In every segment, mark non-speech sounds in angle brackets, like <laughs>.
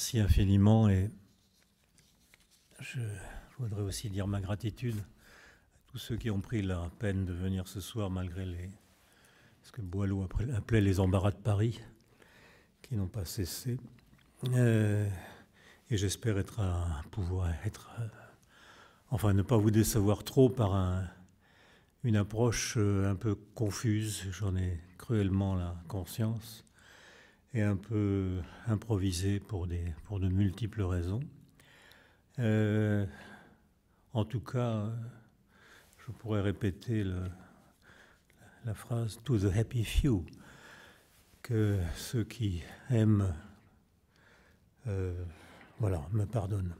Merci infiniment et je voudrais aussi dire ma gratitude à tous ceux qui ont pris la peine de venir ce soir malgré les, ce que Boileau appelait les embarras de Paris, qui n'ont pas cessé. Euh, et j'espère être à pouvoir être, euh, enfin ne pas vous décevoir trop par une approche euh, un peu confuse, j'en ai cruellement la conscience, et un peu euh, improvisé pour, des, pour de multiples raisons. Euh, en tout cas, euh, je pourrais répéter la phrase To the happy few, que ceux qui aiment, voilà, me pardonnent.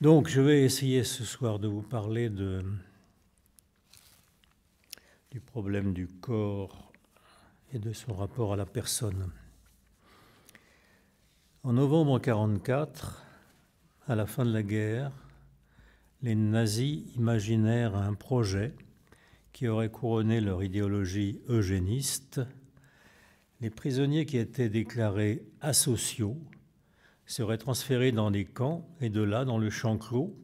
Donc, je vais essayer ce soir de vous parler de, du problème du corps et de son rapport à la personne. En novembre 1944, à la fin de la guerre, les nazis imaginèrent un projet qui aurait couronné leur idéologie eugéniste. Les prisonniers qui étaient déclarés asociaux seraient transférés dans des camps et de là dans le champ clos,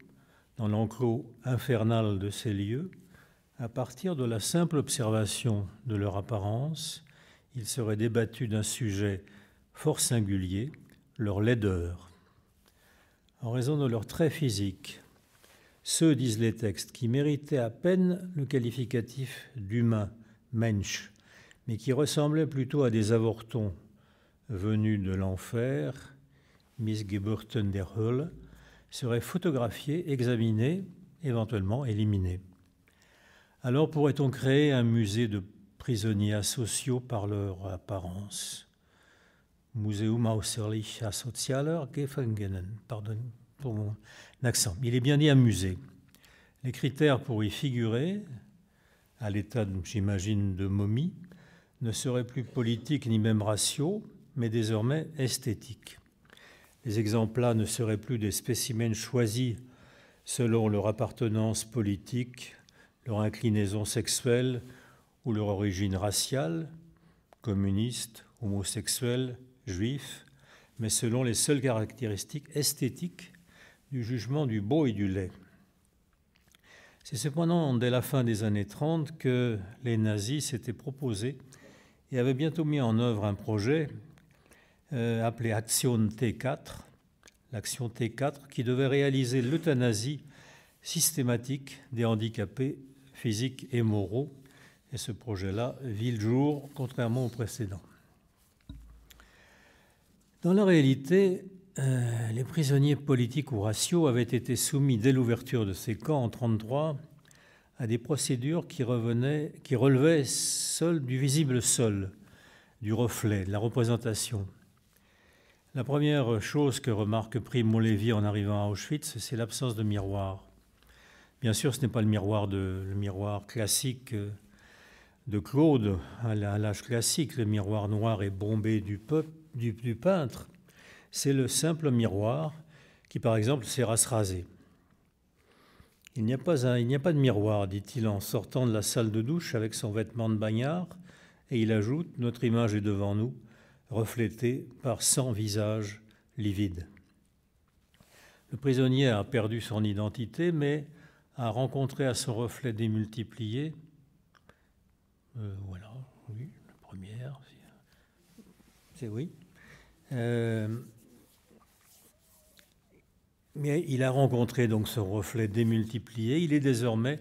dans l'enclos infernal de ces lieux. À partir de la simple observation de leur apparence, ils seraient débattus d'un sujet fort singulier, leur laideur, en raison de leur trait physique. Ceux, disent les textes, qui méritaient à peine le qualificatif d'humain, mensch, mais qui ressemblaient plutôt à des avortons venus de l'enfer, Miss Geburten der Hölle, seraient photographiés, examinés, éventuellement éliminés. Alors pourrait-on créer un musée de prisonniers sociaux par leur apparence Museum Sozialer Gefangenen. Pardon pour mon accent. Il est bien dit un musée. Les critères pour y figurer, à l'état, j'imagine, de momie, ne seraient plus politiques ni même raciaux, mais désormais esthétiques. Les exemples ne seraient plus des spécimens choisis selon leur appartenance politique, leur inclinaison sexuelle ou leur origine raciale, communiste, homosexuelle, juifs, mais selon les seules caractéristiques esthétiques du jugement du beau et du laid. C'est cependant dès la fin des années 30 que les nazis s'étaient proposés et avaient bientôt mis en œuvre un projet euh, appelé Action T4, l'action T4 qui devait réaliser l'euthanasie systématique des handicapés physiques et moraux. Et ce projet-là vit le jour, contrairement au précédent. Dans la réalité, euh, les prisonniers politiques ou raciaux avaient été soumis dès l'ouverture de ces camps en 1933 à des procédures qui, revenaient, qui relevaient seul du visible seul, du reflet, de la représentation. La première chose que remarque Primo Levi en arrivant à Auschwitz, c'est l'absence de miroir. Bien sûr, ce n'est pas le miroir, de, le miroir classique euh, de Claude à l'âge classique, le miroir noir et bombé du peuple, du, peintre, c'est le simple miroir qui, par exemple, s'est rasé. Il n'y a, pas a pas de miroir, dit-il en sortant de la salle de douche avec son vêtement de bagnard, et il ajoute Notre image est devant nous, reflétée par cent visages livides. Le prisonnier a perdu son identité, mais a rencontré à son reflet démultiplié. Euh, voilà. c'est oui. Euh, mais il a rencontré donc ce reflet démultiplié. Il est désormais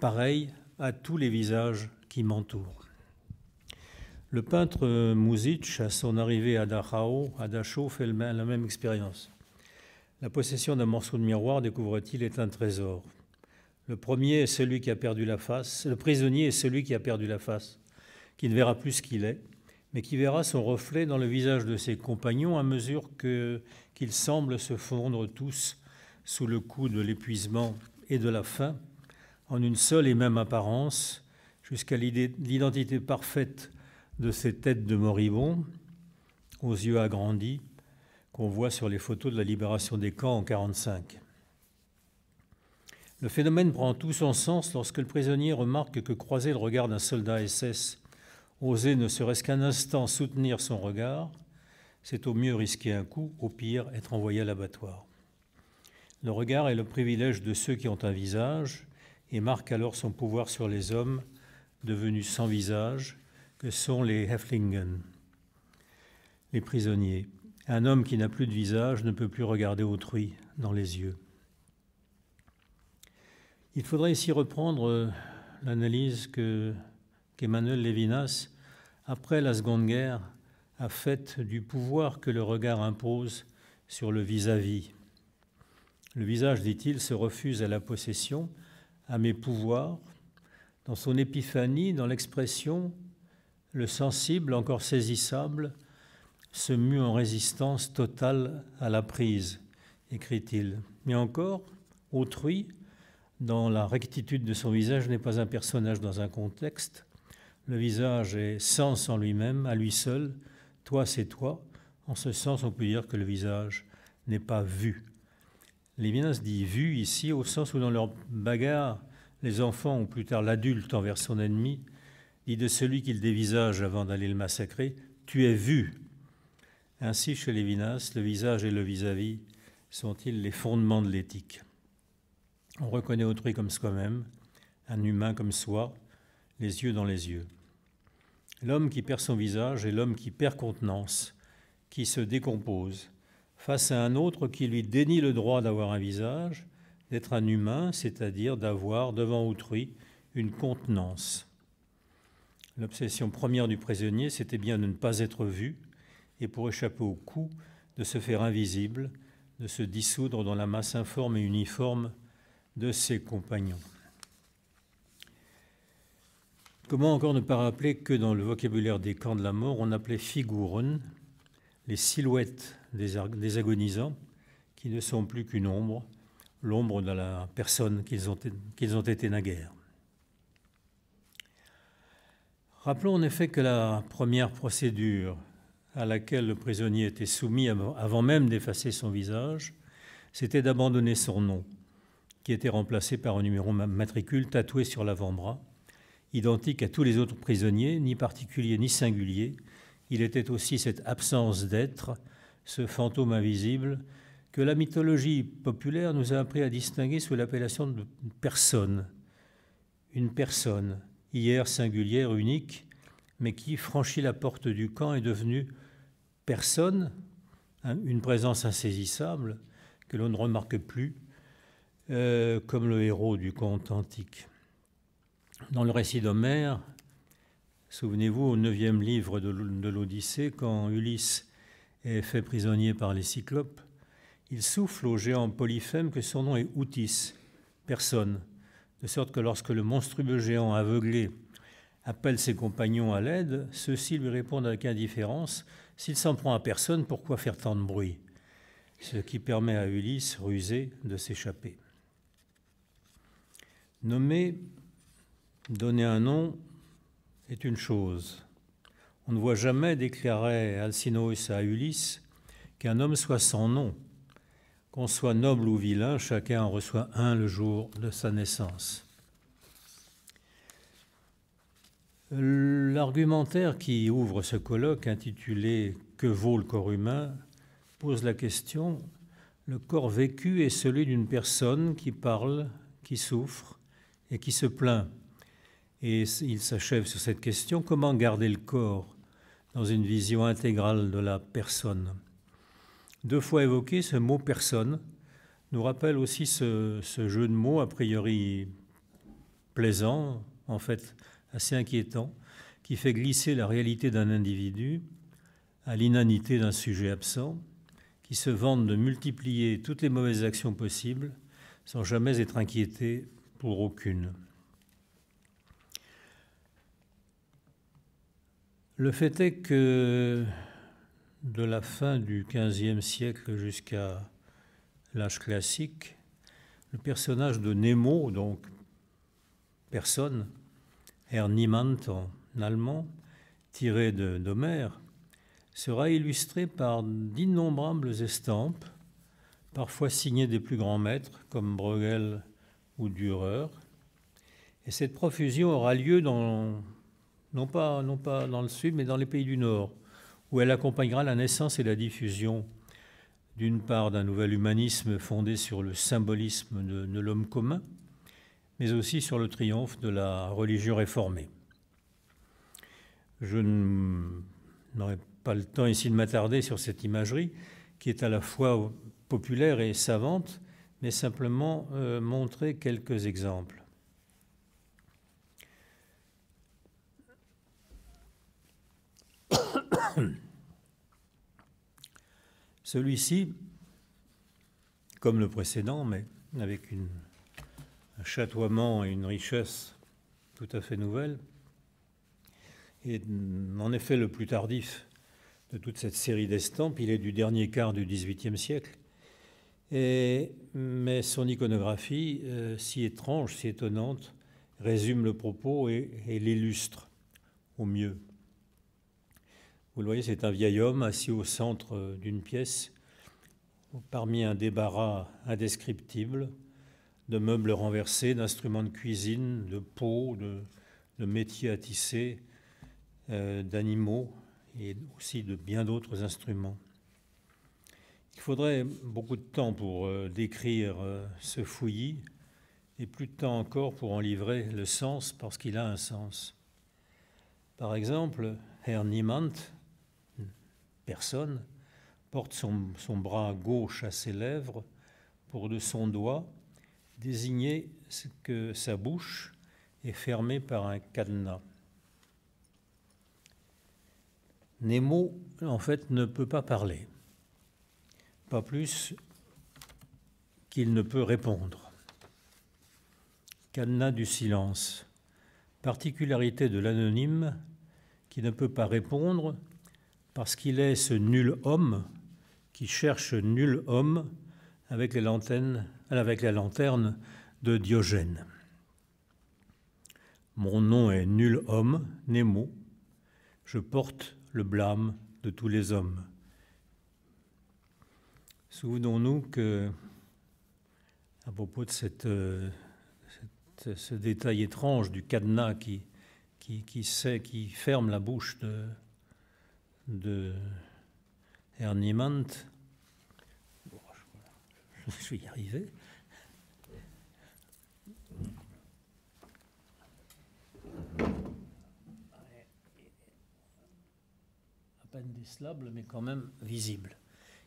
pareil à tous les visages qui m'entourent. Le peintre Muzic à son arrivée à Dachau, à Dachau fait la même expérience. La possession d'un morceau de miroir, découvre-t-il, est un trésor. Le premier est celui qui a perdu la face, le prisonnier est celui qui a perdu la face, qui ne verra plus ce qu'il est, mais qui verra son reflet dans le visage de ses compagnons à mesure qu'ils semblent se fondre tous sous le coup de l'épuisement et de la faim, en une seule et même apparence, jusqu'à l'identité parfaite de ces têtes de moribonds, aux yeux agrandis, qu'on voit sur les photos de la libération des camps en 1945. Le phénomène prend tout son sens lorsque le prisonnier remarque que croiser le regard d'un soldat SS Oser ne serait-ce qu'un instant soutenir son regard, c'est au mieux risquer un coup, au pire être envoyé à l'abattoir. Le regard est le privilège de ceux qui ont un visage et marque alors son pouvoir sur les hommes devenus sans visage que sont les Hefflingen, les prisonniers. Un homme qui n'a plus de visage ne peut plus regarder autrui dans les yeux. Il faudrait ici reprendre euh, l'analyse qu'Emmanuel Levinas après la Seconde Guerre, a fait du pouvoir que le regard impose sur le vis-à-vis. Le visage, dit-il, se refuse à la possession, à mes pouvoirs. Dans son épiphanie, dans l'expression, le sensible, encore saisissable, se mue en résistance totale à la prise, écrit-il. Mais encore, autrui, dans la rectitude de son visage, n'est pas un personnage dans un contexte, le visage est sens en lui-même, à lui seul. Toi, c'est toi. En ce sens, on peut dire que le visage n'est pas vu. Lévinas dit vu ici au sens où dans leur bagarre, les enfants ou plus tard l'adulte envers son ennemi dit de celui qu'il dévisage avant d'aller le massacrer, tu es vu. Ainsi, chez Lévinas, le visage et le vis-à-vis -vis à vis sont ils les fondements de l'éthique. On reconnaît autrui comme soi-même, un humain comme soi, les yeux dans les yeux. L'homme qui perd son visage est l'homme qui perd contenance, qui se décompose, face à un autre qui lui dénie le droit d'avoir un visage, d'être un humain, c'est-à-dire d'avoir devant autrui une contenance. L'obsession première du prisonnier, c'était bien de ne pas être vu, et pour échapper au coup, de se faire invisible, de se dissoudre dans la masse informe et uniforme de ses compagnons. Comment encore ne pas rappeler que dans le vocabulaire des camps de la mort, on appelait figuron les silhouettes des, agonisants qui ne sont plus qu'une ombre, l'ombre de la personne qu'ils ont, qu'ils ont été naguère. Rappelons en effet que la première procédure à laquelle le prisonnier était soumis avant même d'effacer son visage, c'était d'abandonner son nom, qui était remplacé par un numéro matricule tatoué sur l'avant-bras, Identique à tous les autres prisonniers, ni particulier ni singulier, il était aussi cette absence d'être, ce fantôme invisible, que la mythologie populaire nous a appris à distinguer sous l'appellation de personne. Une personne, hier singulière, unique, mais qui franchit la porte du camp est devenue personne, hein, une présence insaisissable que l'on ne remarque plus, euh, comme le héros du conte antique. Dans le récit d'Homère, souvenez-vous, au neuvième livre de l'Odyssée, quand Ulysse est fait prisonnier par les Cyclopes, il souffle au géant Polyphème que son nom est Outis, personne, de sorte que lorsque le monstrueux géant aveuglé appelle ses compagnons à l'aide, ceux-ci lui répondent avec indifférence S'il s'en prend à personne, pourquoi faire tant de bruit Ce qui permet à Ulysse, rusé, de s'échapper. Nommé Donner un nom est une chose. On ne voit jamais, déclarait Alcinoïs à Ulysse, qu'un homme soit sans nom. Qu'on soit noble ou vilain, chacun en reçoit un le jour de sa naissance. L'argumentaire qui ouvre ce colloque, intitulé Que vaut le corps humain pose la question le corps vécu est celui d'une personne qui parle, qui souffre et qui se plaint. Et il s'achève sur cette question, comment garder le corps dans une vision intégrale de la personne Deux fois évoqué, ce mot personne nous rappelle aussi ce, jeu de mots a priori plaisant, en fait assez inquiétant, qui fait glisser la réalité d'un individu à l'inanité d'un sujet absent, qui se vante de multiplier toutes les mauvaises actions possibles sans jamais être inquiété pour aucune. Le fait est que de la fin du XVe siècle jusqu'à l'âge classique, le personnage de Nemo, donc personne, Ernimant en allemand, tiré d'Homère, sera illustré par d'innombrables estampes, parfois signées des plus grands maîtres comme Bruegel ou Dürer. Et cette profusion aura lieu dans non pas, non pas dans le Sud, mais dans les pays du Nord, où elle accompagnera la naissance et la diffusion, d'une part, d'un nouvel humanisme fondé sur le symbolisme de, l'homme commun, mais aussi sur le triomphe de la religion réformée. Je n'aurai pas le temps ici de m'attarder sur cette imagerie, qui est à la fois populaire et savante, mais simplement euh, montrer quelques exemples. <clears throat> Celui-ci, comme le précédent, mais avec un chatoiement et une richesse tout à fait nouvelles est en effet le plus tardif de toute cette série d'estampes. Il est du dernier quart du XVIIIe siècle. mais son iconographie, euh, si étrange, si étonnante, résume le propos et l'illustre au mieux. Vous le voyez, c'est un vieil homme assis au centre euh, d'une pièce, parmi un débarras indescriptible, de meubles renversés, d'instruments de cuisine, de peau, de, de métiers à tisser, euh, d'animaux et aussi de bien d'autres instruments. Il faudrait beaucoup de temps pour euh, décrire ce fouillis et plus de temps encore pour en livrer le sens parce qu'il a un sens. Par exemple, Herr Niemand, personne porte son, bras gauche à ses lèvres pour de son doigt désigner que sa bouche est fermée par un cadenas. Nemo, en fait, ne peut pas parler, pas plus qu'il ne peut répondre. Cadenas du silence, particularité de l'anonyme qui ne peut pas répondre parce qu'il est ce nul homme qui cherche nul homme avec, la lanterne de Diogène. Mon nom est nul homme, Nemo, je porte le blâme de tous les hommes. Souvenons-nous que, à propos de euh, ce détail étrange du cadenas qui, sait, qui ferme la bouche de, de Ernie je, suis arrivé. À peine décelable, mais quand même visible.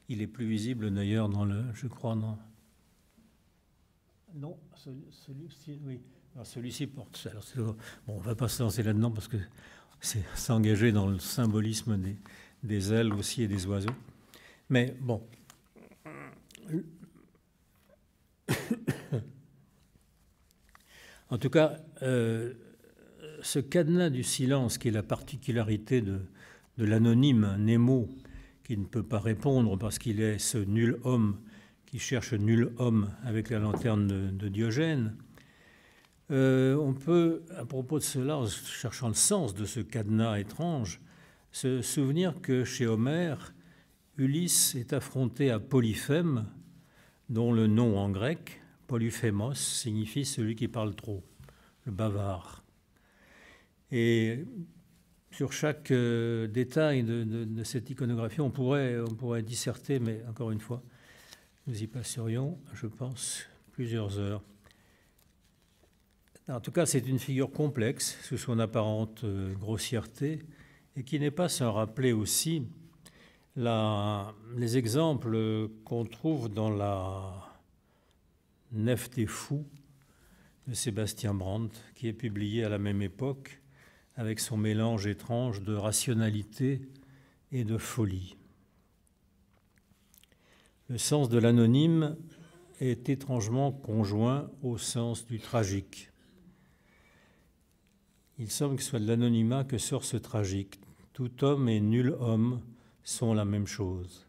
Il est plus visible d'ailleurs dans le, je crois, non. Non, celui-ci, oui. celui-ci porte. Alors, bon, on va pas se lancer là-dedans parce que c'est s'engager dans le symbolisme des, ailes aussi et des oiseaux. Mais bon. en tout cas, euh, ce cadenas du silence, qui est la particularité de, l'anonyme Nemo, qui ne peut pas répondre parce qu'il est ce nul homme qui cherche nul homme avec la lanterne de Diogène, euh, on peut, à propos de cela, en cherchant le sens de ce cadenas étrange, se souvenir que chez Homère, Ulysse est affronté à Polyphème, dont le nom en grec, Polyphémos, signifie celui qui parle trop, le bavard. Et sur chaque euh, détail de, cette iconographie, on pourrait, on pourrait disserter, mais encore une fois, nous y passerions, je pense, plusieurs heures. En tout cas, c'est une figure complexe sous son apparente euh, grossièreté et qui n'est pas sans rappeler aussi les exemples qu'on trouve dans la Nef et fous de Sébastien Brandt, qui est publié à la même époque avec son mélange étrange de rationalité et de folie. Le sens de l'anonyme est étrangement conjoint au sens du tragique. Il semble que ce soit de l'anonymat que sort ce tragique. Tout homme et nul homme sont la même chose.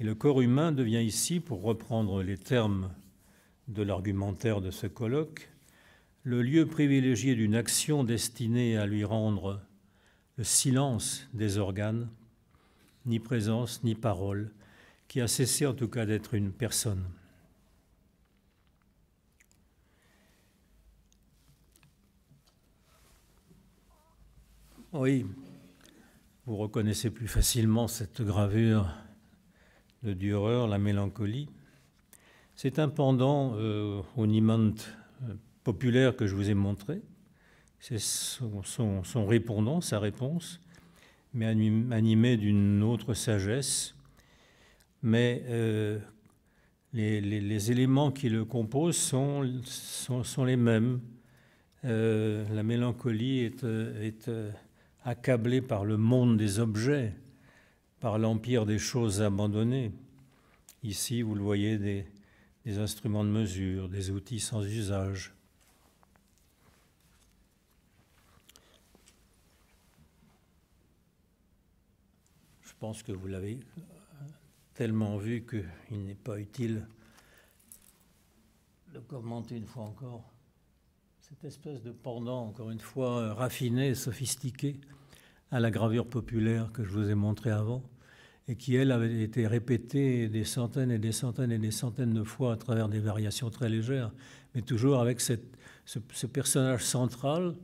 Et le corps humain devient ici, pour reprendre les termes de l'argumentaire de ce colloque, le lieu privilégié d'une action destinée à lui rendre le silence des organes, ni présence, ni parole, qui a cessé en tout cas d'être une personne. Oui, vous reconnaissez plus facilement cette gravure de Dürer, La mélancolie. C'est un pendant euh, au euh, populaire que je vous ai montré. C'est son, répondant, sa réponse, mais animé d'une autre sagesse. Mais euh, les, éléments qui le composent sont, les mêmes. Euh, la mélancolie est accablé par le monde des objets, par l'empire des choses abandonnées. Ici, vous le voyez, des, des instruments de mesure, des outils sans usage. Je pense que vous l'avez tellement vu qu'il n'est pas utile de commenter une fois encore cette espèce de pendant, encore une fois, raffiné, sophistiqué, à la gravure populaire que je vous ai montrée avant, et qui, elle, avait été répétée des centaines et des centaines et des centaines de fois à travers des variations très légères, mais toujours avec ce, personnage central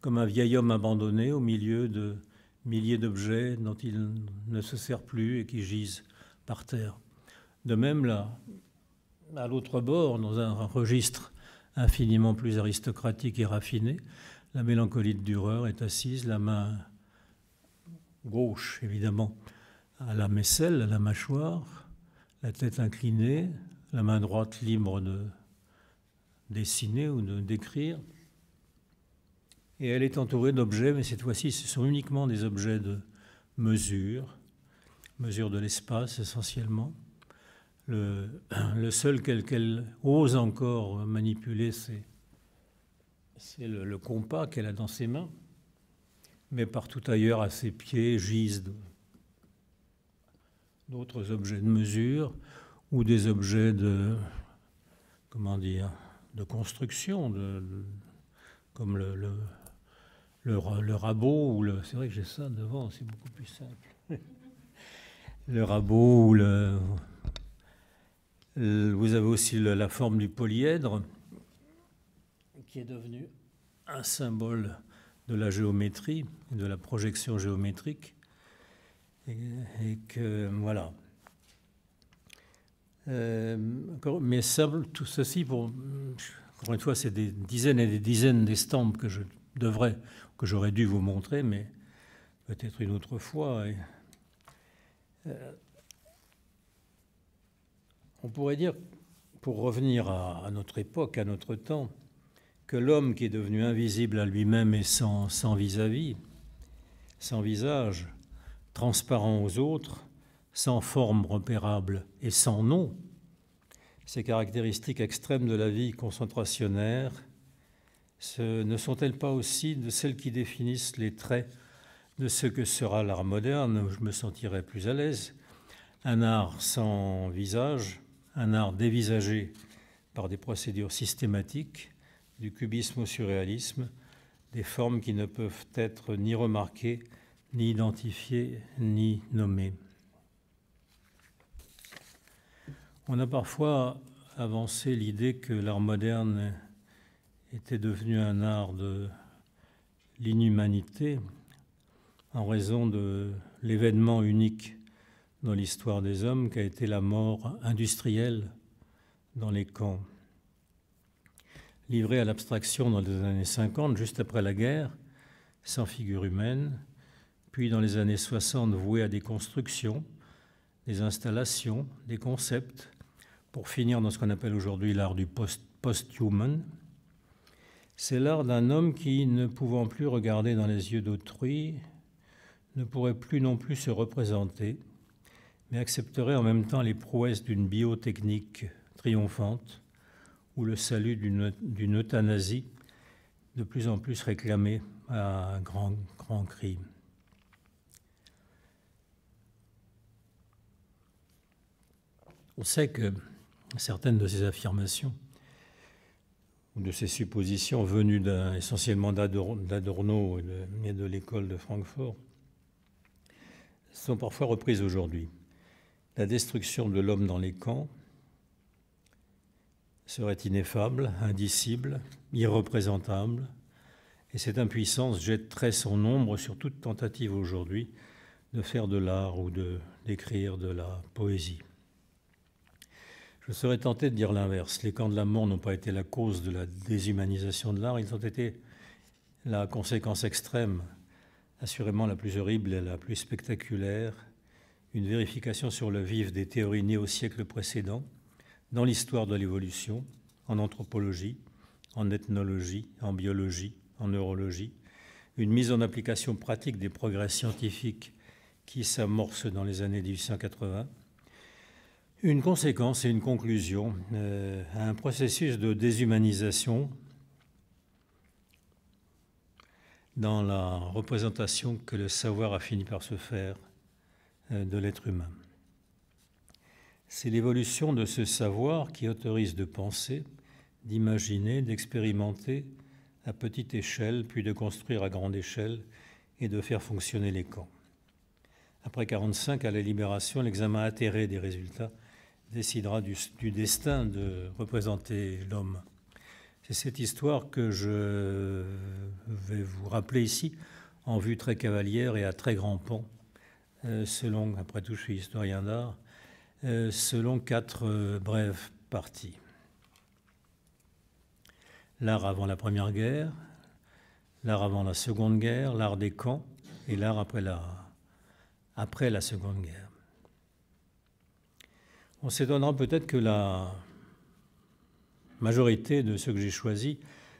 comme un vieil homme abandonné au milieu de milliers d'objets dont il ne se sert plus et qui gisent par terre. De même, là, à l'autre bord, dans un registre infiniment plus aristocratique et raffiné, la mélancolie de Dürer est assise, la main gauche, évidemment, à la maisselle, à la mâchoire, la tête inclinée, la main droite libre de dessiner ou de décrire. Et elle est entourée d'objets, mais cette fois-ci, ce sont uniquement des objets de mesure, mesure de l'espace essentiellement. Le, seul qu'elle ose encore manipuler, c'est le compas qu'elle a dans ses mains mais partout ailleurs à ses pieds gisent d'autres objets de mesure ou des objets de comment dire de construction, de, comme le, le, rabot ou le. C'est vrai que j'ai ça devant, c'est beaucoup plus simple. <laughs> le rabot ou le. Vous avez aussi la forme du polyèdre, qui est devenu un symbole de la géométrie, de la projection géométrique, et, que voilà. Euh, mais tout ceci, pour, encore une fois, c'est des dizaines et des dizaines d'estampes que je devrais, que j'aurais dû vous montrer, mais peut-être une autre fois. Euh, on pourrait dire, pour revenir à notre époque, à notre temps, que l'homme qui est devenu invisible à lui-même et sans, vis-à-vis, sans visage, transparent aux autres, sans forme repérable et sans nom, ces caractéristiques extrêmes de la vie concentrationnaire ne sont-elles pas aussi de celles qui définissent les traits de ce que sera l'art moderne, où je me sentirai plus à l'aise, un art sans visage, un art dévisagé par des procédures systématiques, du cubisme au surréalisme, des formes qui ne peuvent être ni remarquées, ni identifiées, ni nommées. On a parfois avancé l'idée que l'art moderne était devenu un art de l'inhumanité en raison de l'événement unique dans l'histoire des hommes qu'a été la mort industrielle dans les camps livré à l'abstraction dans les années 50, juste après la guerre, sans figure humaine, puis dans les années 60 voué à des constructions, des installations, des concepts, pour finir dans ce qu'on appelle aujourd'hui l'art du post-human. C'est l'art d'un homme qui, ne pouvant plus regarder dans les yeux d'autrui, ne pourrait plus non plus se représenter, mais accepterait en même temps les prouesses d'une biotechnique triomphante, ou le salut d'une euthanasie de plus en plus réclamée à un grand, grand crime. On sait que certaines de ces affirmations ou de ces suppositions venues essentiellement d'Adorno et de l'école de Francfort sont parfois reprises aujourd'hui. La destruction de l'homme dans les camps, serait ineffable, indicible, irreprésentable, et cette impuissance jetterait son ombre sur toute tentative aujourd'hui de faire de l'art ou de d'écrire de la poésie. Je serais tenté de dire l'inverse. Les camps de l'amour n'ont pas été la cause de la déshumanisation de l'art, ils ont été la conséquence extrême, assurément la plus horrible et la plus spectaculaire, une vérification sur le vif des théories nées au siècle précédent, dans l'histoire de l'évolution, en anthropologie, en ethnologie, en biologie, en neurologie, une mise en application pratique des progrès scientifiques qui s'amorcent dans les années 1880, une conséquence et une conclusion euh, à un processus de déshumanisation dans la représentation que le savoir a fini par se faire euh, de l'être humain. C'est l'évolution de ce savoir qui autorise de penser, d'imaginer, d'expérimenter à petite échelle, puis de construire à grande échelle et de faire fonctionner les camps. Après 45, à la Libération, l'examen atterré des résultats décidera du, destin de représenter l'homme. C'est cette histoire que je vais vous rappeler ici, en vue très cavalière et à très grand pont, euh, selon, après tout, je suis historien d'art, euh, selon quatre euh, brèves parties. L'art avant la Première Guerre, l'art avant la Seconde Guerre, l'art des camps et l'art après la, après la Seconde Guerre. On s'étonnera peut-être que la majorité de ceux que j'ai choisis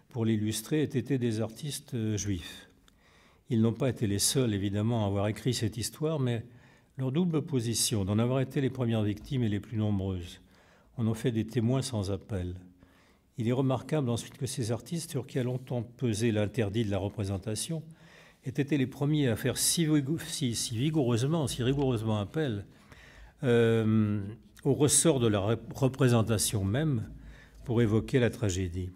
pour l'illustrer aient été des artistes euh, juifs. Ils n'ont pas été les seuls, évidemment, à avoir écrit cette histoire, mais leur double position, d'en avoir été les premières victimes et les plus nombreuses, en ont fait des témoins sans appel. Il est remarquable ensuite que ces artistes, sur qui a longtemps pesé l'interdit de la représentation, aient été les premiers à faire si, vigoureusement, si rigoureusement appel euh, au ressort de la représentation même pour évoquer la tragédie.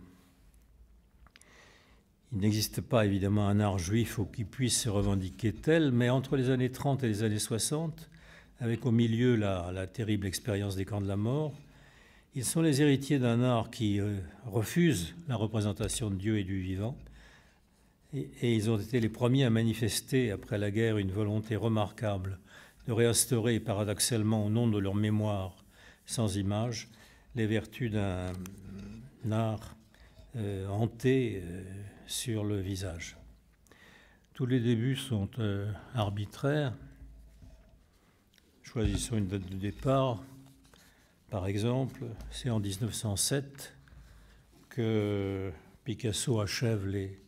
Il n'existe pas évidemment un art juif qui puisse se revendiquer tel, mais entre les années 30 et les années 60, avec au milieu la, terrible expérience des camps de la mort, ils sont les héritiers d'un art qui euh, refuse la représentation de Dieu et du vivant, et, ils ont été les premiers à manifester après la guerre une volonté remarquable de réinstaurer paradoxalement au nom de leur mémoire sans image les vertus d'un art euh, hanté. Euh, sur le visage. Tous les débuts sont euh, arbitraires. Choisissons une date de départ. Par exemple, c'est en 1907 que Picasso achève les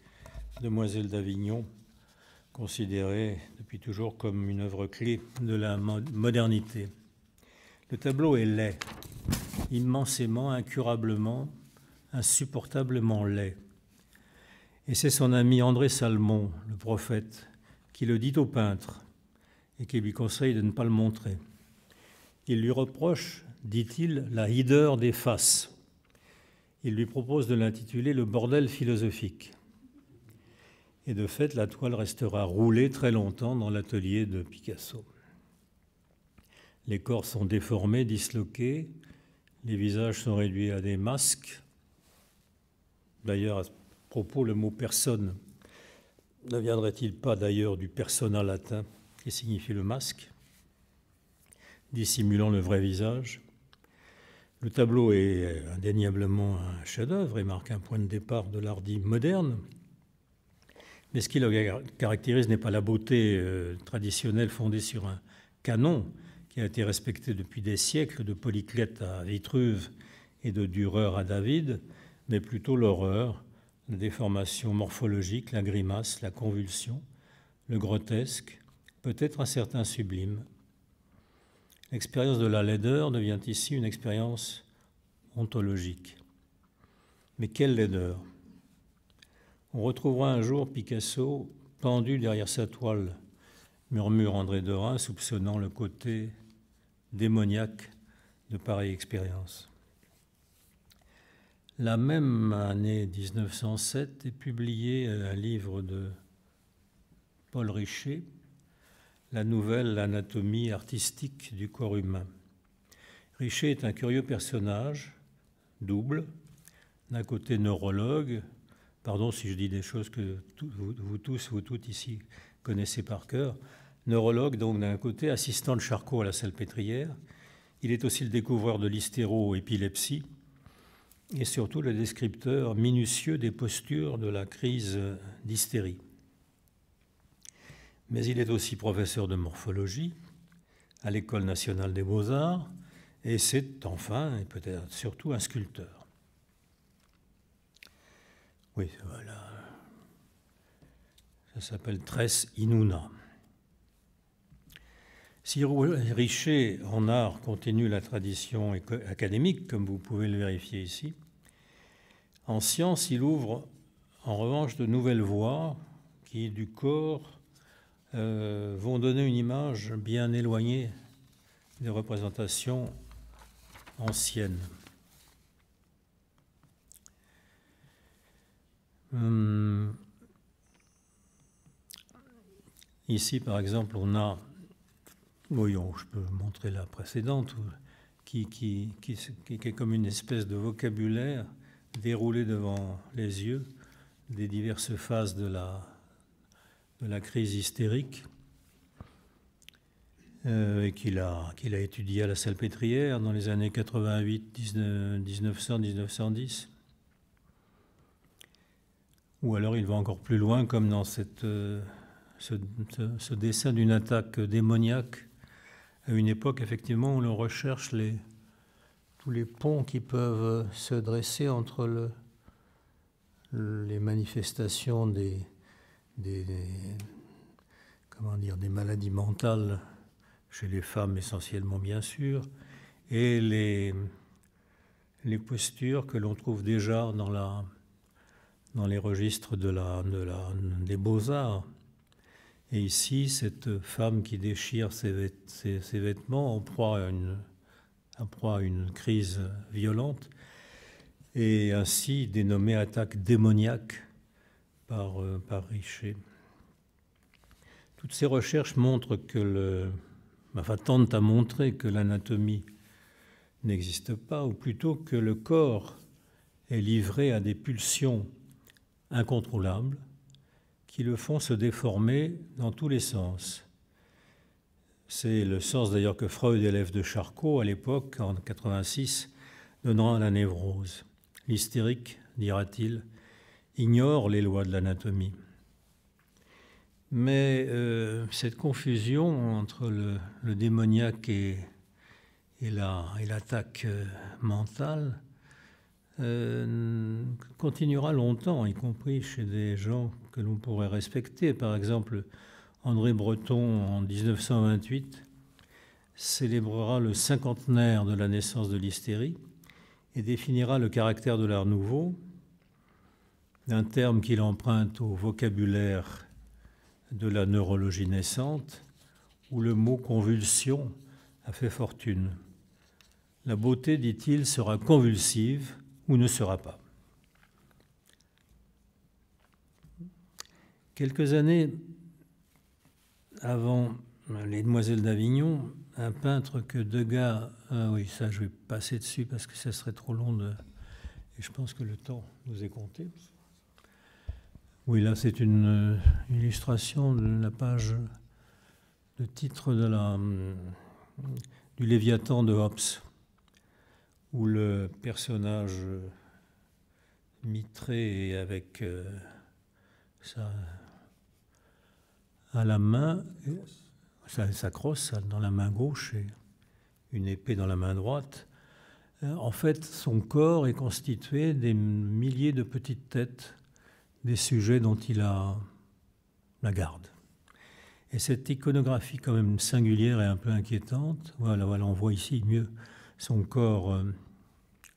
Demoiselles d'Avignon, considérées depuis toujours comme une œuvre clé de la modernité. Le tableau est laid, immensément, incurablement, insupportablement laid. Et c'est son ami André Salmon, le prophète, qui le dit au peintre et qui lui conseille de ne pas le montrer. Il lui reproche, dit-il, la hideur des faces. Il lui propose de l'intituler Le bordel philosophique. Et de fait, la toile restera roulée très longtemps dans l'atelier de Picasso. Les corps sont déformés, disloqués, les visages sont réduits à des masques. D'ailleurs, propos le mot personne ne viendrait-il pas d'ailleurs du persona latin qui signifie le masque, dissimulant le vrai visage Le tableau est indéniablement un chef-d'œuvre et marque un point de départ de l'art moderne. Mais ce qui le caractérise n'est pas la beauté euh, traditionnelle fondée sur un canon qui a été respecté depuis des siècles, de Polyclète à Vitruve et de Dürer à David, mais plutôt l'horreur, la déformation morphologique, la grimace, la convulsion, le grotesque, peut-être un certain sublime. L'expérience de la laideur devient ici une expérience ontologique. Mais quelle laideur On retrouvera un jour Picasso pendu derrière sa toile, murmure André Dorin, soupçonnant le côté démoniaque de pareille expérience. La même année 1907 est publié euh, un livre de Paul Richer, La nouvelle anatomie artistique du corps humain. Richer est un curieux personnage, double, d'un côté neurologue, pardon si je dis des choses que vous, tous, vous toutes ici connaissez par cœur, neurologue donc d'un côté, assistant de Charcot à la salpêtrière, il est aussi le découvreur de l'hystéro-épilepsie, et surtout le descripteur minutieux des postures de la crise d'hystérie. Mais il est aussi professeur de morphologie à l'École nationale des beaux-arts et c'est enfin, et peut-être surtout, un sculpteur. Oui, voilà. Ça s'appelle Tresse Inuna. Si Richer en art continue la tradition académique, comme vous pouvez le vérifier ici, en science, il ouvre en revanche de nouvelles voies qui, du corps, euh, vont donner une image bien éloignée des représentations anciennes. Hum. Ici, par exemple, on a Voyons, je peux montrer la précédente, qui, est comme une espèce de vocabulaire déroulé devant les yeux des diverses phases de la, crise hystérique, euh, et qu'il a, qu'il a étudié à la Salpêtrière dans les années 88, 1900, 1910. Ou alors il va encore plus loin, comme dans euh, ce dessin d'une attaque démoniaque à une époque effectivement où l'on recherche les, tous les ponts qui peuvent se dresser entre le, les manifestations des, maladies mentales chez les femmes essentiellement bien sûr, et les, postures que l'on trouve déjà dans, la, dans les registres de la, des beaux-arts et ici, cette femme qui déchire ses, vêtements en proie à une, crise violente et ainsi dénommée attaque démoniaque par, par Richer. Toutes ces recherches montrent que le, enfin, à montrer que l'anatomie n'existe pas, ou plutôt que le corps est livré à des pulsions incontrôlables qui le font se déformer dans tous les sens. C'est le sens d'ailleurs que Freud, élève de Charcot à l'époque, en 86, donnera à la névrose. L'hystérique, dira-t-il, ignore les lois de l'anatomie. Mais euh, cette confusion entre le, démoniaque et, et l'attaque et euh, mentale euh, continuera longtemps, y compris chez des gens que l'on pourrait respecter. Par exemple, André Breton, en 1928, célébrera le cinquantenaire de la naissance de l'hystérie et définira le caractère de l'art nouveau, d'un terme qu'il emprunte au vocabulaire de la neurologie naissante, où le mot convulsion a fait fortune. La beauté, dit-il, sera convulsive ou ne sera pas. Quelques années avant euh, Les Demoiselles d'Avignon, un peintre que Degas. Euh, oui, ça, je vais passer dessus parce que ça serait trop long Et je pense que le temps nous est compté. Oui, là, c'est une euh, illustration de la page de titre de la, hum, du Léviathan de Hobbes, où le personnage mitré avec Ça... sa à la main, sa, crosse dans la main gauche et une épée dans la main droite. Euh, en fait, son corps est constitué des milliers de petites têtes des sujets dont il a la garde. Et cette iconographie quand même singulière et un peu inquiétante, voilà, on voit ici mieux son corps euh,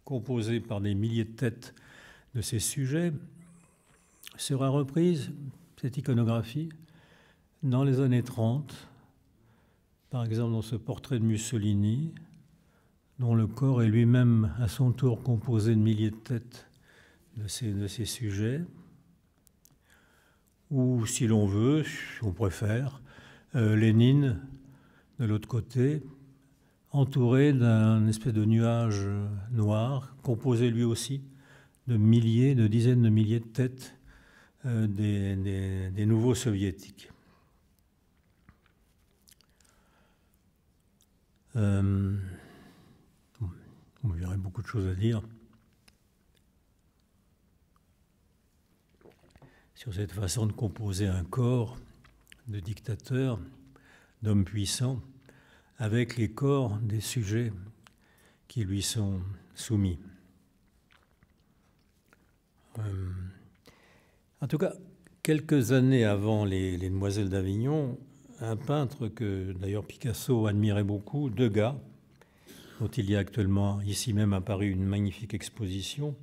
composé par des milliers de têtes de ses sujets, sera reprise, cette iconographie, dans les années 30, par exemple dans ce portrait de Mussolini, dont le corps est lui-même à son tour composé de milliers de têtes de ces, sujets, ou si l'on veut, si on préfère, euh, Lénine de l'autre côté, entouré d'un espèce de nuage noir, composé lui aussi de milliers, de dizaines de milliers de têtes euh, des nouveaux soviétiques. Euh, il y beaucoup de choses à dire sur cette façon de composer un corps de dictateurs, d'hommes puissants, avec les corps des sujets qui lui sont soumis. Euh, en tout cas, quelques années avant les, les Demoiselles d'Avignon, un peintre que d'ailleurs Picasso admirait beaucoup, Degas, dont il y a actuellement ici même apparu une magnifique exposition,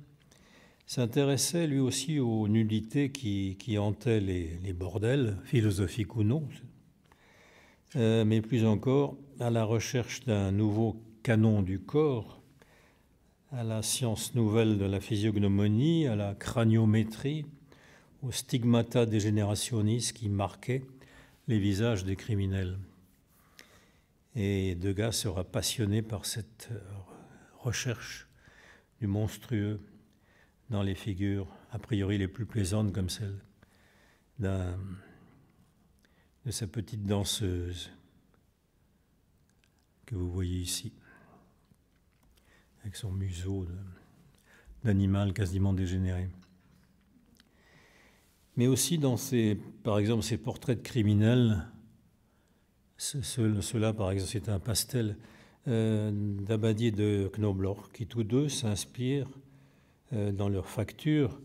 s'intéressait lui aussi aux nudités qui, hantaient les, bordels, philosophiques ou non, euh, mais plus encore à la recherche d'un nouveau canon du corps, à la science nouvelle de la physiognomonie, à la craniométrie, aux stigmata dégénérationnistes qui marquaient les visages des criminels. Et Degas sera passionné par cette euh, recherche du monstrueux dans les figures, a priori les plus plaisantes, comme celle de sa petite danseuse que vous voyez ici, avec son museau d'animal quasiment dégénéré mais aussi dans ces, par exemple, ces portraits de criminels. ceux Cela, par exemple, c'est un pastel euh, d'Abadie de Knobloch, qui tous deux s'inspirent euh, dans leur facture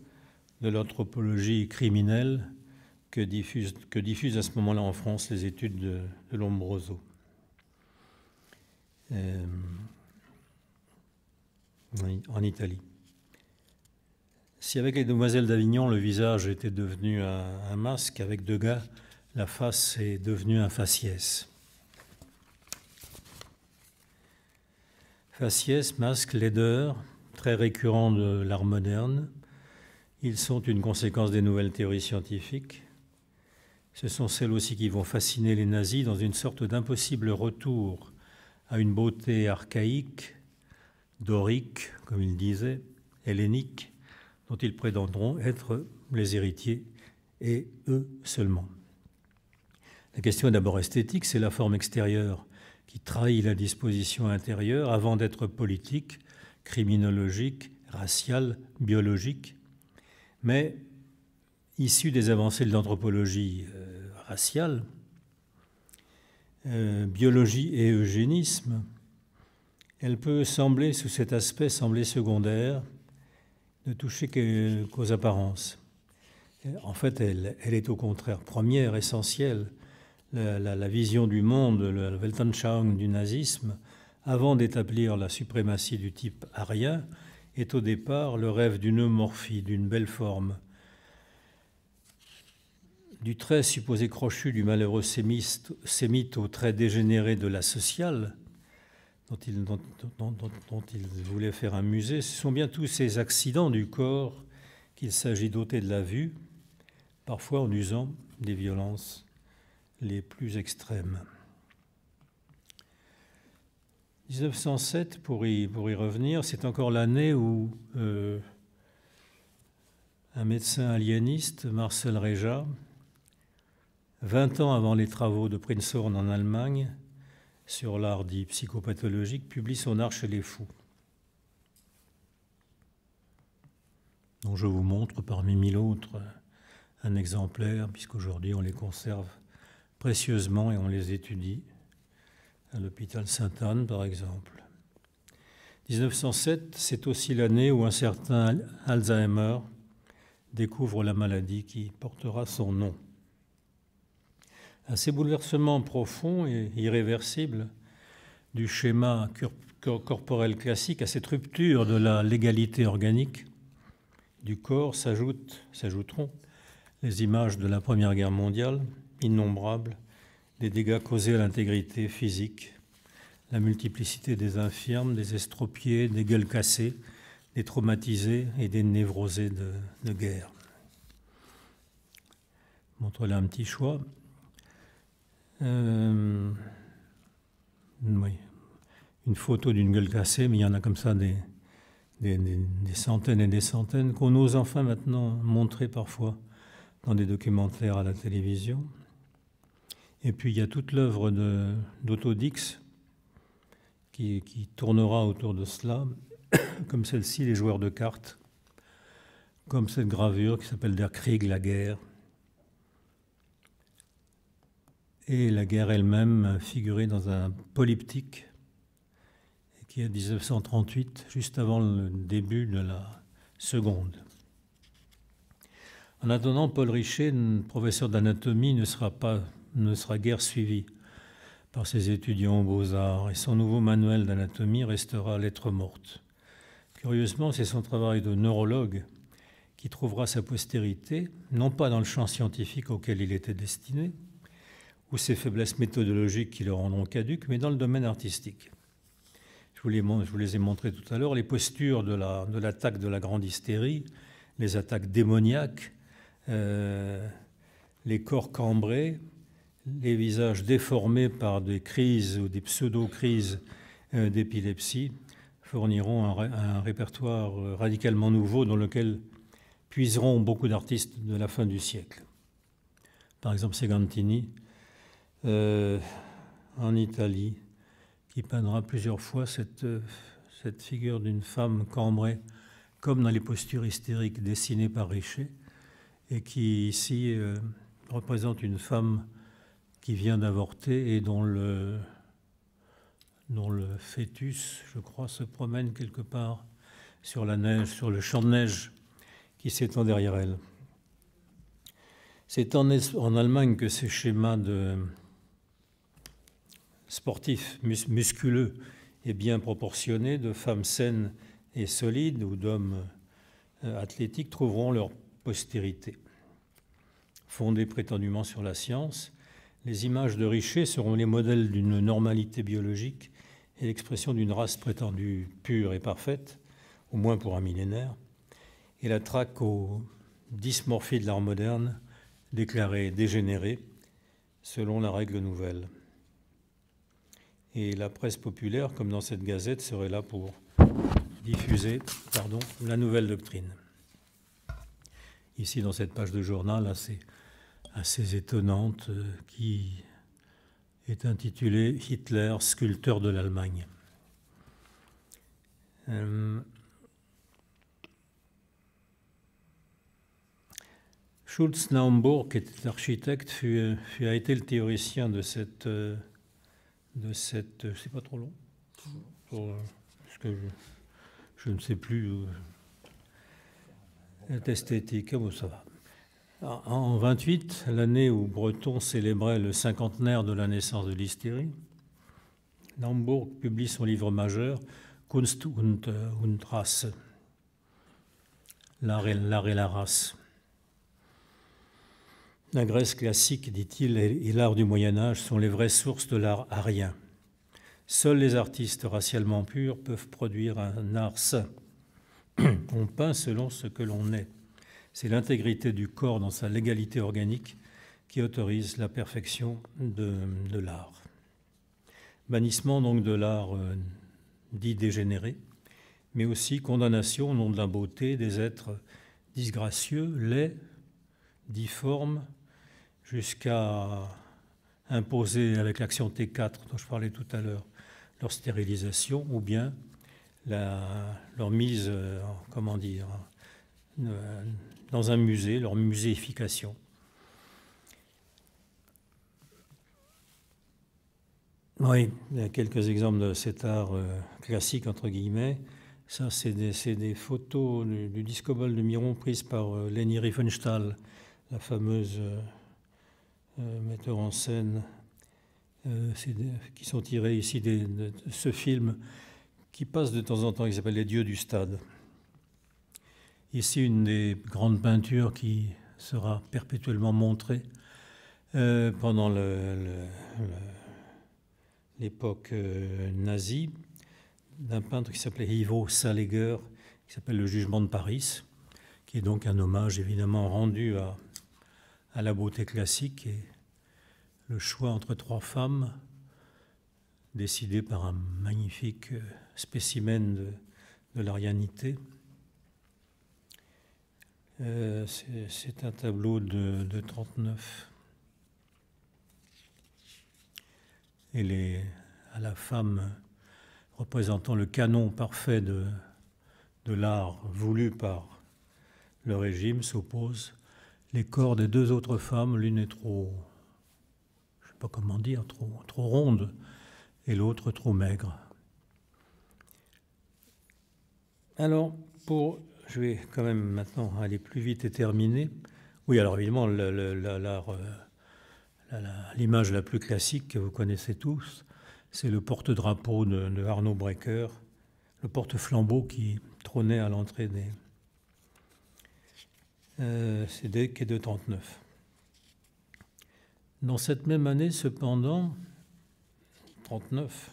de l'anthropologie criminelle que diffusent, diffuse à ce moment-là en France les études de, Lombroso. Euh, en Italie. Si avec les demoiselles d'Avignon, le visage était devenu un, masque, avec Degas, la face est devenue un faciès. Faciès, masque, laideur, très récurrent de l'art moderne. Ils sont une conséquence des nouvelles théories scientifiques. Ce sont celles aussi qui vont fasciner les nazis dans une sorte d'impossible retour à une beauté archaïque, dorique, comme ils disaient, hellénique, dont ils prétendront être les héritiers, et eux seulement. La question d'abord esthétique, c'est la forme extérieure qui trahit la disposition intérieure avant d'être politique, criminologique, raciale, biologique. Mais, issue des avancées de l'anthropologie euh, raciale, euh, biologie et eugénisme, elle peut sembler, sous cet aspect, sembler secondaire, ne toucher qu'aux apparences. En fait, elle, est au contraire première, essentielle. La, vision du monde, le Weltanschauung du nazisme, avant d'établir la suprématie du type arien, est au départ le rêve d'une morphie, d'une belle forme. Du trait supposé crochu du malheureux sémite au trait dégénéré de la sociale, dont il, voulait faire un musée, ce sont bien tous ces accidents du corps qu'il s'agit d'ôter de la vue, parfois en usant des violences les plus extrêmes. 1907, pour y, revenir, c'est encore l'année où euh, un médecin aliéniste, Marcel Reja 20 ans avant les travaux de Prinzhorn en Allemagne, sur l'art dit psychopathologique, publie son art chez les fous, dont je vous montre parmi mille autres un exemplaire, puisqu'aujourd'hui on les conserve précieusement et on les étudie, à l'hôpital Sainte-Anne par exemple. 1907, c'est aussi l'année où un certain Alzheimer découvre la maladie qui portera son nom à ces bouleversements profonds et irréversibles du schéma corporel classique, à cette rupture de la légalité organique du corps, s'ajouteront les images de la Première Guerre mondiale, innombrables, des dégâts causés à l'intégrité physique, la multiplicité des infirmes, des estropiés, des gueules cassées, des traumatisés et des névrosés de, de guerre. Montre-là un petit choix. Euh, Une photo d'une gueule cassée, mais il y en a comme ça des, des, centaines et des centaines qu'on ose enfin maintenant montrer parfois dans des documentaires à la télévision. Et puis il y a toute l'œuvre d'Autodix qui, qui tournera autour de cela, <coughs> comme celle-ci, les joueurs de cartes, comme cette gravure qui s'appelle Der Krieg, la guerre, et la guerre elle-même figurée dans un polyptyque qui est 1938, juste avant le début de la seconde. En attendant, Paul Richer, professeur d'anatomie, ne sera ne sera guère suivi par ses étudiants aux beaux-arts et son nouveau manuel d'anatomie restera lettre morte. Curieusement, c'est son travail de neurologue qui trouvera sa postérité, non pas dans le champ scientifique auquel il était destiné, ou ses faiblesses méthodologiques qui le rendront caduque, mais dans le domaine artistique. Je vous les, je vous les ai montrés tout à l'heure, les postures de l'attaque de, la grande hystérie, les attaques démoniaques, euh, les corps cambrés, les visages déformés par des crises ou des pseudo-crises euh, d'épilepsie fourniront un, un, répertoire radicalement nouveau dans lequel puiseront beaucoup d'artistes de la fin du siècle. Par exemple, Segantini euh, en Italie, qui peindra plusieurs fois cette, euh, cette figure d'une femme cambrée, comme dans les postures hystériques dessinées par Richer, et qui ici euh, représente une femme qui vient d'avorter et dont le, dont le fœtus, je crois, se promène quelque part sur la neige, sur le champ de neige qui s'étend derrière elle. C'est en, en, Allemagne que ces schémas de, sportifs, musculeux et bien proportionnés, de femmes saines et solides ou d'hommes euh, athlétiques trouveront leur postérité. Fondées prétendument sur la science, les images de Richer seront les modèles d'une normalité biologique et l'expression d'une race prétendue pure et parfaite, au moins pour un millénaire, et la traque aux dysmorphies de l'art moderne, déclarée dégénérée, selon la règle nouvelle et la presse populaire, comme dans cette gazette, serait là pour diffuser pardon, la nouvelle doctrine. Ici, dans cette page de journal assez, assez étonnante, euh, qui est intitulée Hitler, sculpteur de l'Allemagne. Euh, Schulz Naumburg, qui était architecte, a été le théoricien de cette... Euh, de cette. Euh, c'est pas trop long euh, Parce que je, ne sais plus. Euh, esthétique, bon, ça va. En 28, l'année où Breton célébrait le cinquantenaire de la naissance de l'hystérie, Nambourg publie son livre majeur, Kunst und, und Rasse, l'art et la race. La Grèce classique, dit-il, et l'art du Moyen Âge sont les vraies sources de l'art arien. Seuls les artistes racialement purs peuvent produire un art sain. <clears throat> On peint selon ce que l'on est. C'est l'intégrité du corps dans sa légalité organique qui autorise la perfection de, l'art. Bannissement donc de l'art euh, dit dégénéré, mais aussi condamnation au nom de la beauté des êtres disgracieux, laids, difformes, jusqu'à imposer avec l'action T4 dont je parlais tout à l'heure leur stérilisation ou bien la, leur mise, euh, comment dire, euh, dans un musée, leur muséification. Oui, il y a quelques exemples de cet art euh, classique, entre guillemets. Ça, c'est des, photos du, discobole discobol de Miron prises par Lenny Leni Riefenstahl, la fameuse euh, metteur en scène, euh, qui sont tirés ici de ce film qui passe de temps en temps, qui s'appelle Les Dieux du Stade. Ici, une des grandes peintures qui sera perpétuellement montrée euh, pendant l'époque nazie d'un peintre qui s'appelait Ivo Saleger, qui s'appelle Le Jugement de Paris, qui est donc un hommage évidemment rendu à, à la beauté classique et le choix entre trois femmes décidé par un magnifique spécimen de, l'arianité. Euh, c'est un tableau de, de 39. Et les, à la femme représentant le canon parfait de, de l'art voulu par le régime s'oppose les corps des deux autres femmes, l'une est trop, je sais pas comment dire, trop, trop ronde, et l'autre trop maigre. Alors, pour, je vais quand même maintenant aller plus vite et terminer. Oui, alors évidemment, l'image la plus classique que vous connaissez tous, c'est le porte-drapeau de, de, Arnaud Brecker, le porte-flambeau qui trônait à l'entrée des, euh, c'est dès qu'il est de 39. Dans cette même année, cependant, 39,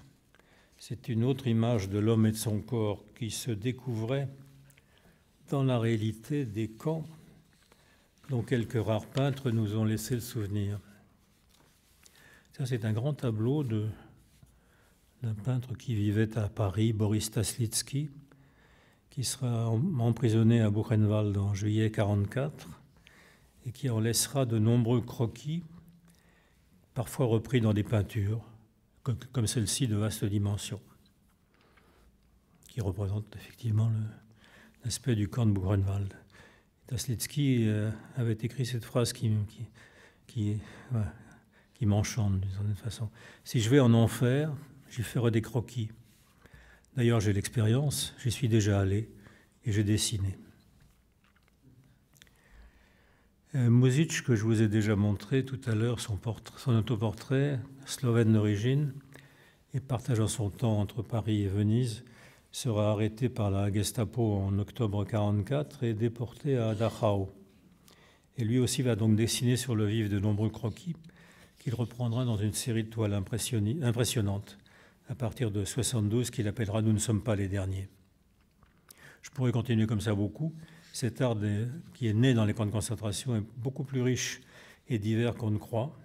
c'est une autre image de l'homme et de son corps qui se découvrait dans la réalité des camps dont quelques rares peintres nous ont laissé le souvenir. Ça, c'est un grand tableau d'un peintre qui vivait à Paris, Boris Taslitsky, qui sera emprisonné à Buchenwald en juillet 1944 et qui en laissera de nombreux croquis, parfois repris dans des peintures, comme celle-ci de vaste dimension, qui représente effectivement l'aspect du camp de Buchenwald. Taslitsky euh, avait écrit cette phrase qui, qui, qui, qui m'enchante d'une certaine façon. Si je vais en enfer, j'y ferai des croquis. D'ailleurs, j'ai l'expérience, j'y suis déjà allé et j'ai dessiné. Euh, Muzic, que je vous ai déjà montré tout à l'heure, son, son, autoportrait, slovène d'origine, et partageant son temps entre Paris et Venise, sera arrêté par la Gestapo en octobre 1944 et déporté à Dachau. Et lui aussi va donc dessiner sur le vif de nombreux croquis qu'il reprendra dans une série de toiles impressionnantes à partir de 72 qu'il appellera Nous ne sommes pas les derniers. Je pourrais continuer comme ça beaucoup. Cet art qui est né dans les camps de concentration est beaucoup plus riche et divers qu'on ne croit,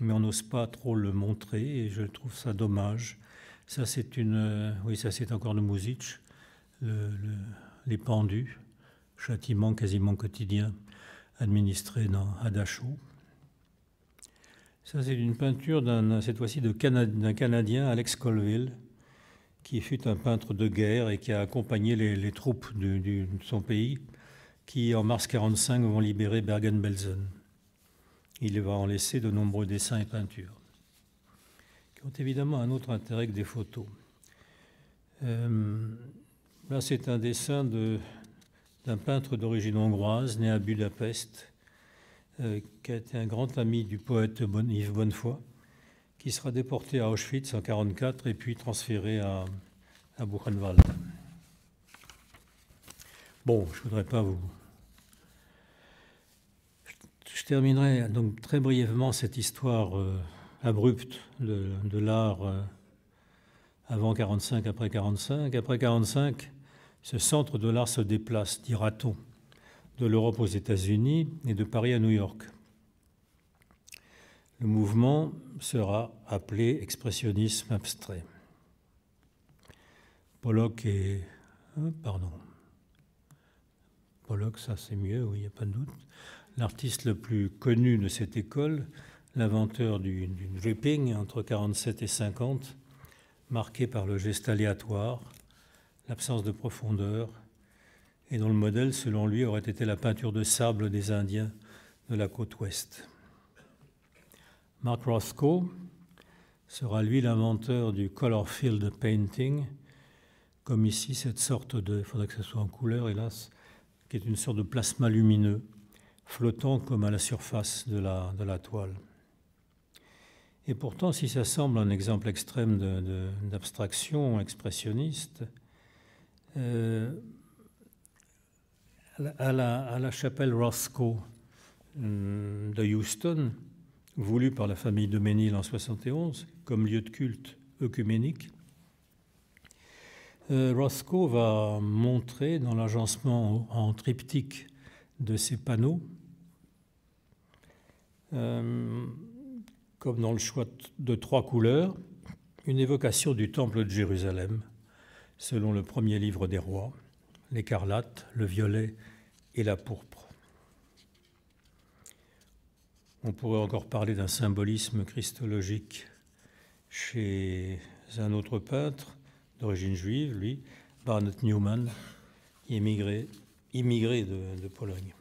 mais on n'ose pas trop le montrer et je trouve ça dommage. Ça, c'est une. Euh, oui, ça, c'est encore de le, les pendus, châtiment quasiment quotidien administré dans Dachau. Ça, c'est une peinture, d'un, cette fois-ci, d'un Canadien, Alex Colville, qui fut un peintre de guerre et qui a accompagné les, troupes de son pays, qui, en mars 1945, vont libérer Bergen-Belsen. Il va en laisser de nombreux dessins et peintures, qui ont évidemment un autre intérêt que des photos. Euh, là, c'est un dessin d'un peintre d'origine hongroise, né à Budapest, euh, qui a été un grand ami du poète Yves Bonnefoy, qui sera déporté à Auschwitz en 1944 et puis transféré à, Buchenwald. Bon, je ne voudrais pas vous. Je, terminerai donc très brièvement cette histoire euh, abrupte de, l'art euh, avant 45, après 45. Après 45, ce centre de l'art se déplace, dira-t-on de l'Europe aux États-Unis et de Paris à New York. Le mouvement sera appelé expressionnisme abstrait. Pollock est, hein, Pardon. Pollock, ça c'est mieux, oui, il n'y a pas de doute. L'artiste le plus connu de cette école, l'inventeur du, du, dripping entre 47 et 50, marqué par le geste aléatoire, l'absence de profondeur, et dont le modèle, selon lui, aurait été la peinture de sable des Indiens de la côte ouest. Mark Rothko sera lui l'inventeur du color field painting, comme ici cette sorte de, il faudrait que ce soit en couleur hélas, qui est une sorte de plasma lumineux flottant comme à la surface de la, la toile. Et pourtant, si ça semble un exemple extrême d'abstraction expressionniste, euh, à la, chapelle Roscoe hum, de Houston, voulue par la famille de Ménil en 71 comme lieu de culte œcuménique. Euh, Roscoe va montrer dans l'agencement en triptyque de ses panneaux, hum, comme dans le choix de trois couleurs, une évocation du temple de Jérusalem, selon le premier livre des rois l'écarlate, le violet et la pourpre. On pourrait encore parler d'un symbolisme christologique chez un autre peintre d'origine juive, lui, Barnett Newman, immigré, de, Pologne.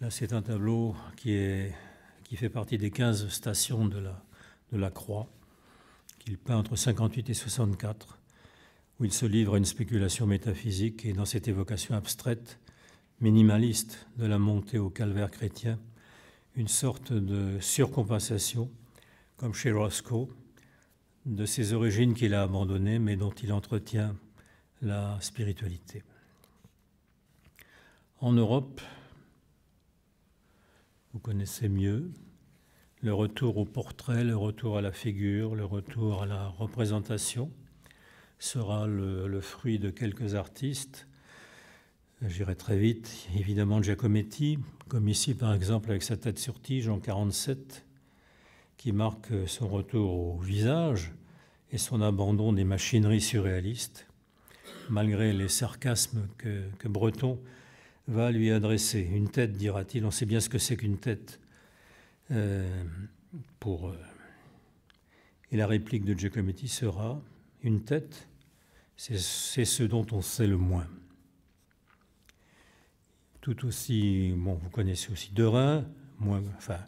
Là, c'est un tableau qui, fait partie des 15 stations de la croix qu'il peint entre 58 et 64, où il se livre à une spéculation métaphysique et dans cette évocation abstraite, minimaliste de la montée au calvaire chrétien, une sorte de surcompensation, comme chez Roscoe, de ses origines qu'il a abandonnées mais dont il entretient la spiritualité. En Europe, vous connaissez mieux, le retour au portrait, le retour à la figure, le retour à la représentation sera le, fruit de quelques artistes. J'irai très vite, évidemment Giacometti, comme ici par exemple avec sa tête sur tige en 47, qui marque son retour au visage et son abandon des machineries surréalistes, malgré les sarcasmes que, que Breton va lui adresser. Une tête, dira-t-il, on sait bien ce que c'est qu'une tête. Euh, pour, euh, et la réplique de Giacometti sera Une tête, c'est ce dont on sait le moins. Tout aussi, bon, vous connaissez aussi Derain, moi, enfin,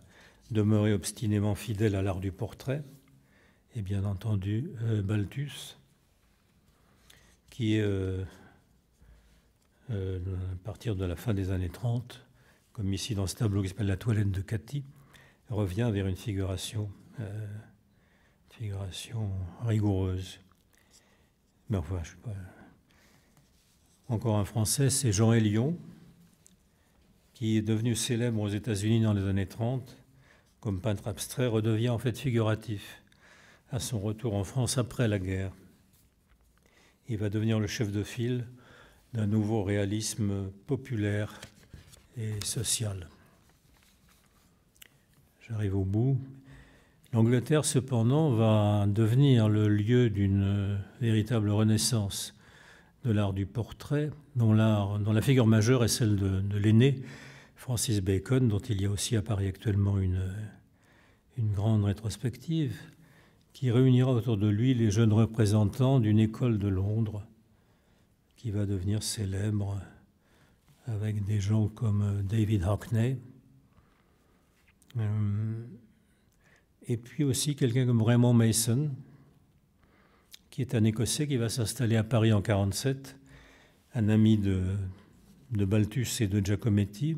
demeurer obstinément fidèle à l'art du portrait, et bien entendu euh, Balthus, qui, est à partir de la fin des années 30, comme ici dans ce tableau qui s'appelle La toilette de Cathy, revient vers une figuration, euh, figuration rigoureuse. Mais enfin, Encore un Français, c'est Jean Elion, qui est devenu célèbre aux États-Unis dans les années 30 comme peintre abstrait, redevient en fait figuratif à son retour en France après la guerre. Il va devenir le chef de file d'un nouveau réalisme populaire et social j'arrive au bout. L'Angleterre, cependant, va devenir le lieu d'une euh, véritable renaissance de l'art du portrait, dont, la figure majeure est celle de, l'aîné, Francis Bacon, dont il y a aussi à Paris actuellement une, euh, une grande rétrospective, qui réunira autour de lui les jeunes représentants d'une école de Londres, qui va devenir célèbre avec des gens comme euh, David Hockney, euh, et puis aussi quelqu'un comme Raymond Mason, qui est un Écossais qui va s'installer à Paris en 1947, un ami de, Balthus et de Giacometti,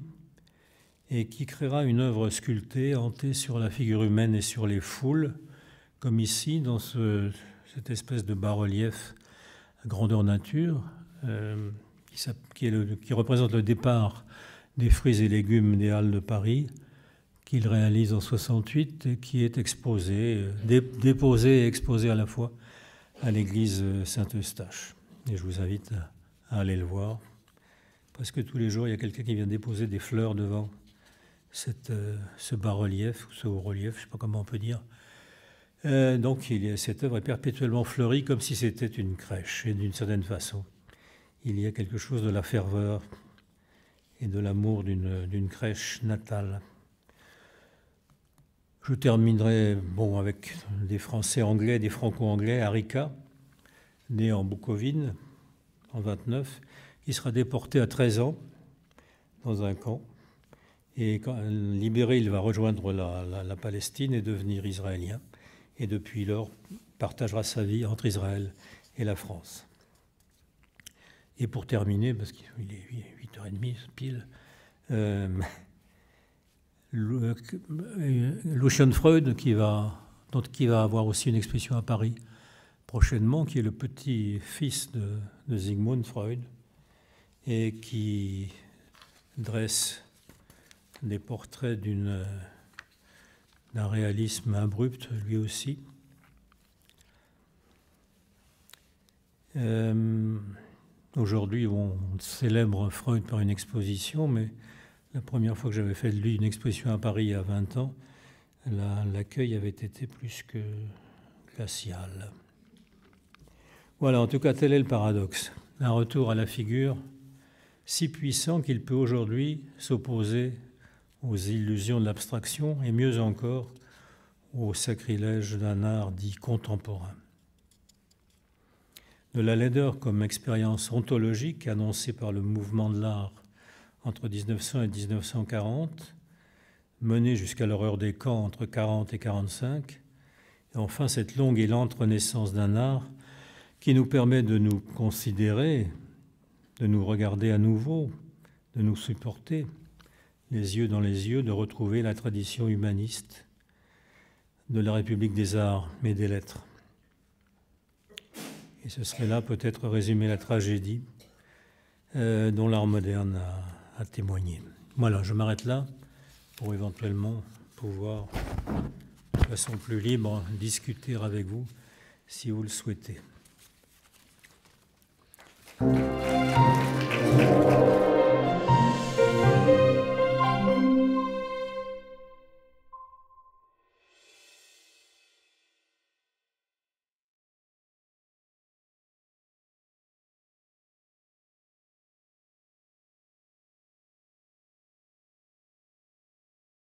et qui créera une œuvre sculptée hantée sur la figure humaine et sur les foules, comme ici dans cette espèce de bas-relief à grandeur nature, euh, qui représente le départ des fruits et légumes des Halles de Paris qu'il réalise en 68 qui est exposé, euh, déposé et exposé à la fois à l'église euh, Saint-Eustache. Et je vous invite à, aller le voir. parce que tous les jours, il y a quelqu'un qui vient déposer des fleurs devant euh, ce bas-relief, ou ce haut-relief, je ne sais pas comment on peut dire. donc cette œuvre est perpétuellement fleurie comme si c'était une crèche, et d'une certaine façon. Il y a quelque chose de la ferveur et de l'amour d'une crèche natale. Je terminerai bon, avec des Français anglais, des Franco-anglais, Arica, né en Bukovine en 1929, qui sera déporté à 13 ans dans un camp. Et quand, libéré, il va rejoindre la, Palestine et devenir israélien. Et depuis lors, partagera sa vie entre Israël et la France. Et pour terminer, parce qu'il est 8h30 pile, euh, Lucian euh, euh, Freud, qui va, qui va avoir aussi une exposition à Paris prochainement, qui est le petit-fils de, Sigmund Freud, et qui dresse des portraits d'un réalisme abrupt, lui aussi. Euh, aujourd'hui, on célèbre Freud par une exposition, mais la première fois que j'avais fait de lui une exposition à Paris il y a 20 ans, l'accueil avait été plus que glacial. Voilà, en tout cas, tel est le paradoxe. Un retour à la figure si puissant qu'il peut aujourd'hui s'opposer aux illusions de l'abstraction et mieux encore au sacrilège d'un art dit contemporain. De la laideur comme expérience ontologique annoncée par le mouvement de l'art entre 1900 et 1940, menée jusqu'à l'horreur des camps entre 40 et 45, et enfin cette longue et lente renaissance d'un art qui nous permet de nous considérer, de nous regarder à nouveau, de nous supporter, les yeux dans les yeux, de retrouver la tradition humaniste de la République des arts et des lettres. Et ce serait là peut-être résumer la tragédie euh, dont l'art moderne a, témoigner. Voilà, je m'arrête là pour éventuellement pouvoir, de façon plus libre, discuter avec vous si vous le souhaitez.